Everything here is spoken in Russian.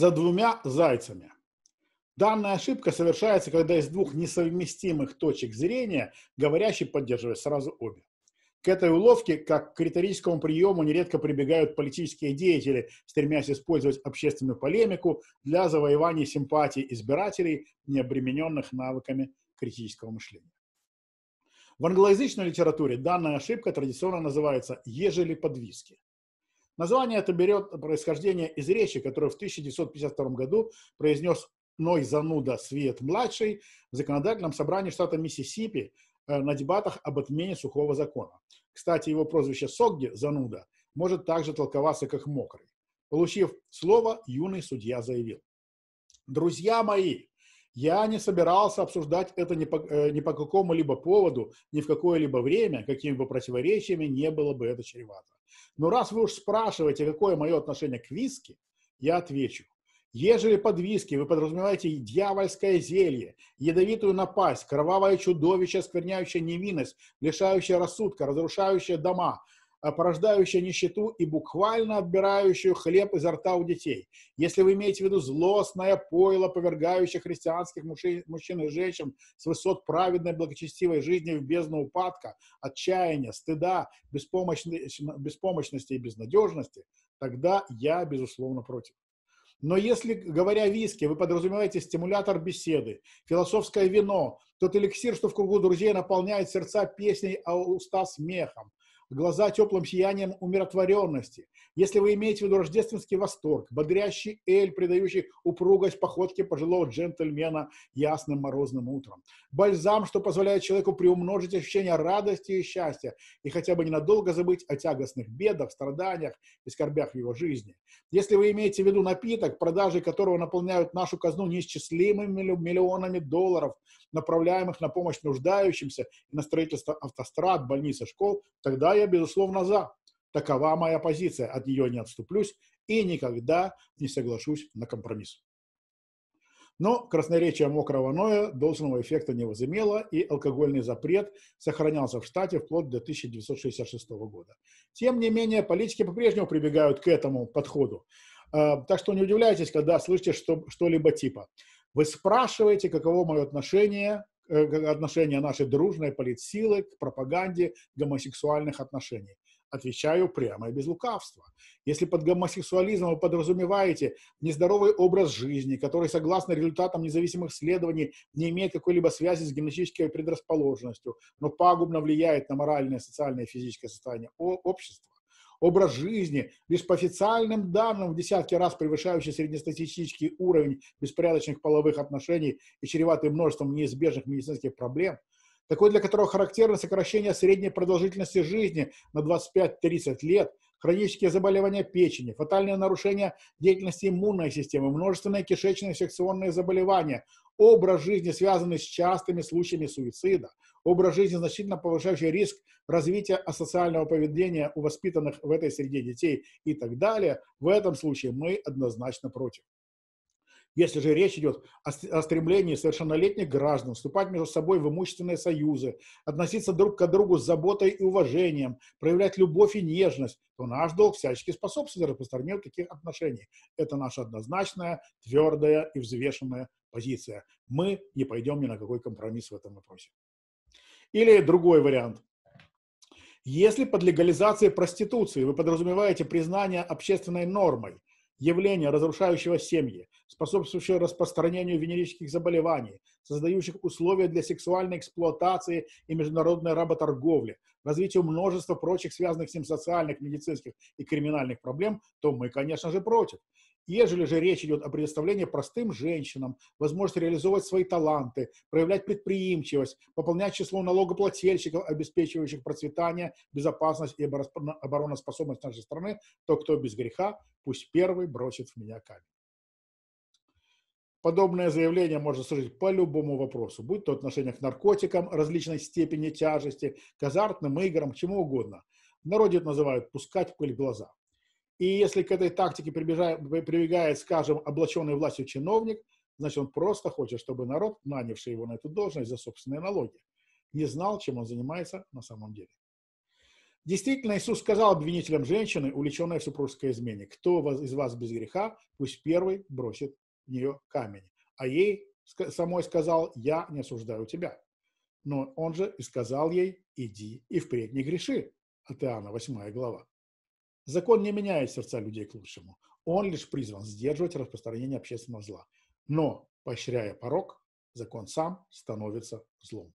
за двумя зайцами. Данная ошибка совершается, когда из двух несовместимых точек зрения говорящий поддерживает сразу обе. К этой уловке, как к риторическому приему, нередко прибегают политические деятели, стремясь использовать общественную полемику для завоевания симпатии избирателей, не обремененных навыками критического мышления. В англоязычной литературе данная ошибка традиционно называется «ежели подвиски». Название это берет происхождение из речи, которую в 1952 году произнес Ной Зануда Свет-младший в законодательном собрании штата Миссисипи э, на дебатах об отмене сухого закона. Кстати, его прозвище Согди, Зануда, может также толковаться как «мокрый». Получив слово, юный судья заявил. «Друзья мои, я не собирался обсуждать это ни по, э, ни по какому-либо поводу, ни в какое-либо время, какими бы противоречиями не было бы это чревато. Но раз вы уж спрашиваете, какое мое отношение к виски, я отвечу. Ежели под виски вы подразумеваете дьявольское зелье, ядовитую напасть, кровавое чудовище, оскверняющее невинность, лишающее рассудка, разрушающее дома, Э, порождающая нищету и буквально отбирающую хлеб изо рта у детей. Если вы имеете в виду злостное пойло, повергающее христианских мужчин и женщин с высот праведной благочестивой жизни в бездну упадка, отчаяния, стыда, беспомощности и безнадежности, тогда я, безусловно, против. Но если, говоря виски вы подразумеваете стимулятор беседы, философское вино, тот эликсир, что в кругу друзей наполняет сердца песней, а уста смехом глаза теплым сиянием умиротворенности. Если вы имеете в виду рождественский восторг, бодрящий эль, придающий упругость походке пожилого джентльмена ясным морозным утром. Бальзам, что позволяет человеку приумножить ощущение радости и счастья и хотя бы ненадолго забыть о тягостных бедах, страданиях и скорбях в его жизни. Если вы имеете в виду напиток, продажи которого наполняют нашу казну неисчислимыми миллионами долларов, направляемых на помощь нуждающимся и на строительство автострад, больниц и школ, тогда я, безусловно, за. Такова моя позиция, от нее не отступлюсь и никогда не соглашусь на компромисс. Но красноречие мокрого Ноя должного эффекта не возымело, и алкогольный запрет сохранялся в штате вплоть до 1966 года. Тем не менее, политики по-прежнему прибегают к этому подходу. Э, так что не удивляйтесь, когда слышите что, что-либо типа. Вы спрашиваете, каково мое отношение, э, отношение нашей дружной политсилы к пропаганде гомосексуальных отношений. Отвечаю прямо и без лукавства. Если под гомосексуализмом вы подразумеваете нездоровый образ жизни, который, согласно результатам независимых исследований, не имеет какой-либо связи с генетической предрасположенностью, но пагубно влияет на моральное, социальное и физическое состояние общества, образ жизни, лишь по официальным данным в десятки раз превышающий среднестатистический уровень беспорядочных половых отношений и чреватый множеством неизбежных медицинских проблем, такой для которого характерно сокращение средней продолжительности жизни на 25-30 лет – хронические заболевания печени, фатальные нарушения деятельности иммунной системы, множественные кишечные секционные заболевания, образ жизни, связанный с частыми случаями суицида, образ жизни, значительно повышающий риск развития асоциального поведения у воспитанных в этой среде детей и так далее, в этом случае мы однозначно против. Если же речь идет о, стремлении совершеннолетних граждан вступать между собой в имущественные союзы, относиться друг к другу с заботой и уважением, проявлять любовь и нежность, то наш долг всячески способствует распространению таких отношений. Это наша однозначная, твердая и взвешенная позиция. Мы не пойдем ни на какой компромисс в этом вопросе. Или другой вариант. Если под легализацией проституции вы подразумеваете признание общественной нормой, явление, разрушающего семьи, способствующее распространению венерических заболеваний, создающих условия для сексуальной эксплуатации и международной работорговли, развитию множества прочих связанных с ним социальных, медицинских и криминальных проблем, то мы, конечно же, против. Ежели же речь идет о предоставлении простым женщинам возможности реализовывать свои таланты, проявлять предприимчивость, пополнять число налогоплательщиков, обеспечивающих процветание, безопасность и обороноспособность нашей страны, то кто без греха, пусть первый бросит в меня камень. Подобное заявление можно слышать по любому вопросу, будь то отношение к наркотикам различной степени тяжести, к азартным играм, к чему угодно. В народе это называют «пускать пыль в глаза». И если к этой тактике прибегает, скажем, облаченный властью чиновник, значит, он просто хочет, чтобы народ, нанявший его на эту должность за собственные налоги, не знал, чем он занимается на самом деле. Действительно, Иисус сказал обвинителям женщины, увлеченной в супружеской измене, кто из вас без греха, пусть первый бросит в нее камень. А ей самой сказал, я не осуждаю тебя. Но он же и сказал ей, иди и впредь не греши. От Иоанна 8 глава. Закон не меняет сердца людей к лучшему. Он лишь призван сдерживать распространение общественного зла. Но, поощряя порог, закон сам становится злом.